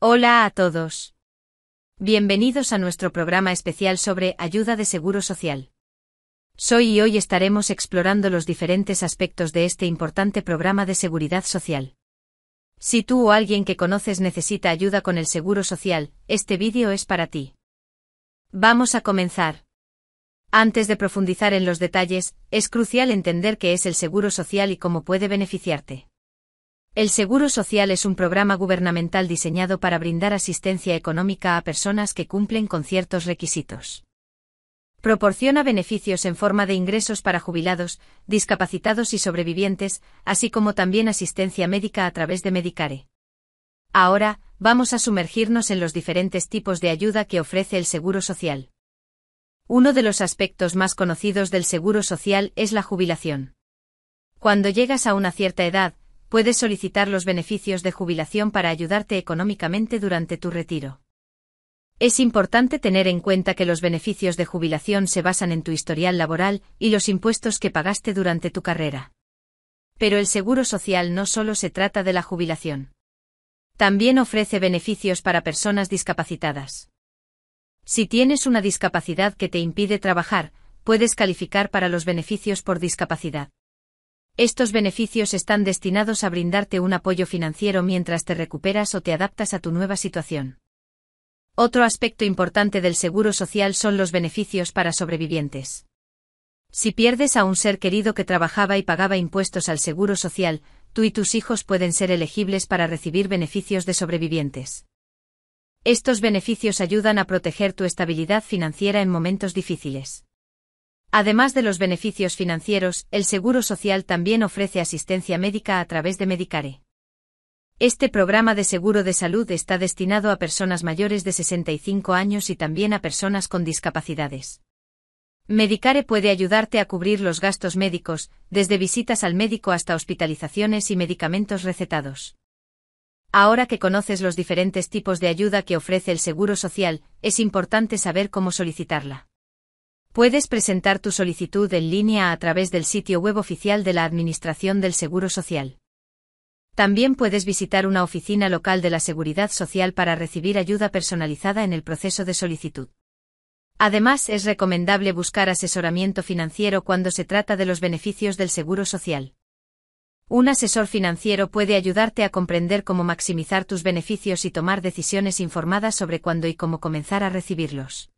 Hola a todos. Bienvenidos a nuestro programa especial sobre ayuda de seguro social. Soy y hoy estaremos explorando los diferentes aspectos de este importante programa de seguridad social. Si tú o alguien que conoces necesita ayuda con el seguro social, este vídeo es para ti. Vamos a comenzar. Antes de profundizar en los detalles, es crucial entender qué es el seguro social y cómo puede beneficiarte. El Seguro Social es un programa gubernamental diseñado para brindar asistencia económica a personas que cumplen con ciertos requisitos. Proporciona beneficios en forma de ingresos para jubilados, discapacitados y sobrevivientes, así como también asistencia médica a través de Medicare. Ahora, vamos a sumergirnos en los diferentes tipos de ayuda que ofrece el Seguro Social. Uno de los aspectos más conocidos del Seguro Social es la jubilación. Cuando llegas a una cierta edad, puedes solicitar los beneficios de jubilación para ayudarte económicamente durante tu retiro. Es importante tener en cuenta que los beneficios de jubilación se basan en tu historial laboral y los impuestos que pagaste durante tu carrera. Pero el seguro social no solo se trata de la jubilación. También ofrece beneficios para personas discapacitadas. Si tienes una discapacidad que te impide trabajar, puedes calificar para los beneficios por discapacidad. Estos beneficios están destinados a brindarte un apoyo financiero mientras te recuperas o te adaptas a tu nueva situación. Otro aspecto importante del seguro social son los beneficios para sobrevivientes. Si pierdes a un ser querido que trabajaba y pagaba impuestos al seguro social, tú y tus hijos pueden ser elegibles para recibir beneficios de sobrevivientes. Estos beneficios ayudan a proteger tu estabilidad financiera en momentos difíciles. Además de los beneficios financieros, el Seguro Social también ofrece asistencia médica a través de Medicare. Este programa de seguro de salud está destinado a personas mayores de 65 años y también a personas con discapacidades. Medicare puede ayudarte a cubrir los gastos médicos, desde visitas al médico hasta hospitalizaciones y medicamentos recetados. Ahora que conoces los diferentes tipos de ayuda que ofrece el Seguro Social, es importante saber cómo solicitarla. Puedes presentar tu solicitud en línea a través del sitio web oficial de la Administración del Seguro Social. También puedes visitar una oficina local de la Seguridad Social para recibir ayuda personalizada en el proceso de solicitud. Además, es recomendable buscar asesoramiento financiero cuando se trata de los beneficios del Seguro Social. Un asesor financiero puede ayudarte a comprender cómo maximizar tus beneficios y tomar decisiones informadas sobre cuándo y cómo comenzar a recibirlos.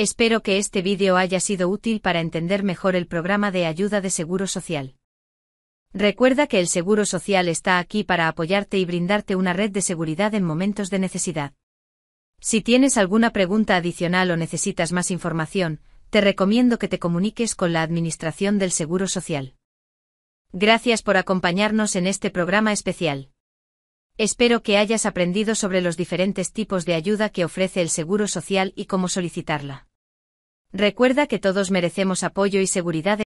Espero que este vídeo haya sido útil para entender mejor el programa de ayuda de Seguro Social. Recuerda que el Seguro Social está aquí para apoyarte y brindarte una red de seguridad en momentos de necesidad. Si tienes alguna pregunta adicional o necesitas más información, te recomiendo que te comuniques con la Administración del Seguro Social. Gracias por acompañarnos en este programa especial. Espero que hayas aprendido sobre los diferentes tipos de ayuda que ofrece el Seguro Social y cómo solicitarla. Recuerda que todos merecemos apoyo y seguridad.